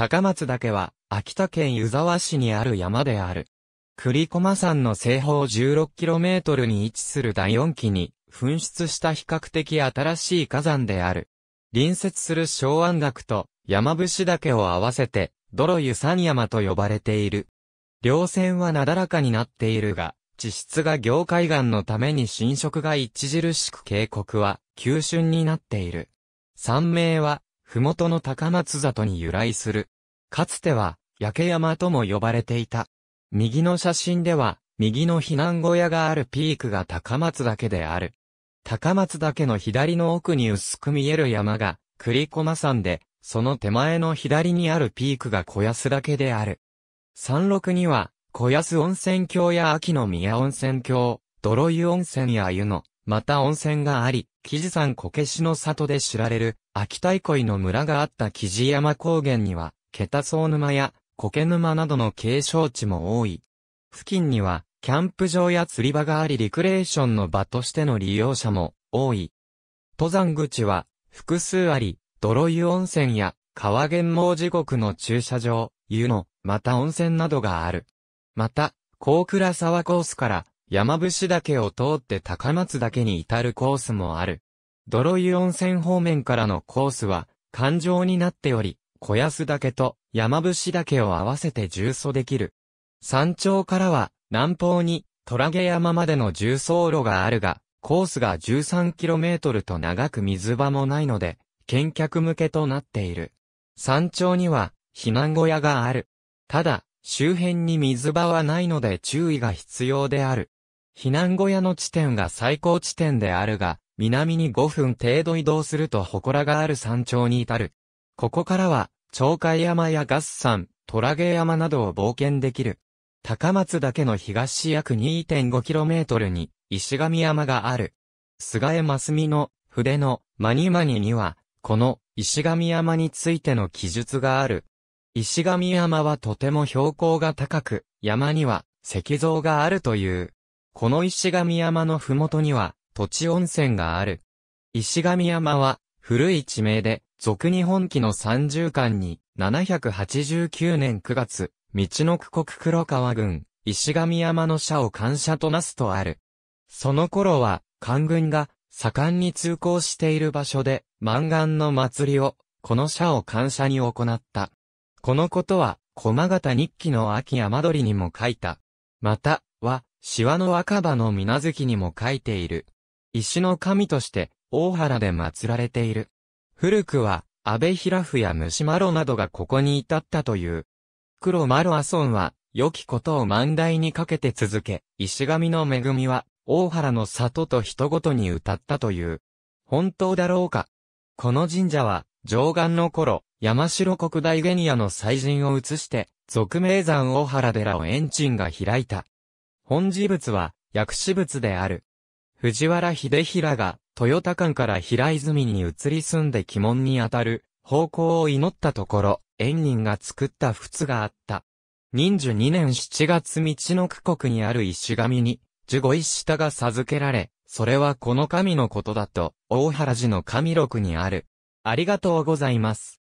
高松岳は、秋田県湯沢市にある山である。栗駒山の西方 16km に位置する第4期に、噴出した比較的新しい火山である。隣接する昭安岳と山伏岳を合わせて、泥湯山山と呼ばれている。稜線はなだらかになっているが、地質が業界岩のために侵食が著しく警告は、急峻になっている。山名は、麓の高松里に由来する。かつては、焼山とも呼ばれていた。右の写真では、右の避難小屋があるピークが高松岳である。高松岳の左の奥に薄く見える山が、栗駒山で、その手前の左にあるピークが小安岳である。山麓には、小安温泉郷や秋の宮温泉郷、泥湯温泉や湯の、また温泉があり、木地山こけしの里で知られる、秋田井の村があった木地山高原には、ケタソウ沼や、苔沼などの景勝地も多い。付近には、キャンプ場や釣り場がありリクレーションの場としての利用者も多い。登山口は複数あり、泥湯温泉や川原毛地獄の駐車場、湯の、また温泉などがある。また、高倉沢コースから山伏岳を通って高松岳に至るコースもある。泥湯温泉方面からのコースは、環状になっており、小安岳と山伏岳を合わせて重走できる。山頂からは、南方に、虎毛山までの重走路があるが、コースが 13km と長く水場もないので、見客向けとなっている。山頂には、避難小屋がある。ただ、周辺に水場はないので注意が必要である。避難小屋の地点が最高地点であるが、南に5分程度移動すると祠がある山頂に至る。ここからは、鳥海山やガス山、トラゲ山などを冒険できる。高松岳の東約 2.5km に、石神山がある。菅江真澄の、筆の、マニマニには、この、石神山についての記述がある。石神山はとても標高が高く、山には、石像があるという。この石神山のふもとには、土地温泉がある。石神山は、古い地名で、俗日本記の三十巻に、789年9月、道の区国黒川郡、石神山の社を感謝となすとある。その頃は、官軍が、盛んに通行している場所で、万願の祭りを、この社を感謝に行った。このことは、駒形日記の秋山鳥にも書いた。また、は、シワの若葉の水月にも書いている。石の神として、大原で祀られている。古くは、安倍平府や虫マロなどがここに至ったという。黒マロアソンは、良きことを万代にかけて続け、石神の恵みは、大原の里と人ごとに歌ったという。本当だろうか。この神社は、上岸の頃、山城国大ゲニアの祭神を移して、俗名山大原寺を延鎮が開いた。本事物は薬師物である。藤原秀平が豊田間から平泉に移り住んで鬼門にあたる方向を祈ったところ、縁人が作った仏があった。忍樹2年7月道の区国にある石神に、十五一下が授けられ、それはこの神のことだと、大原寺の神録にある。ありがとうございます。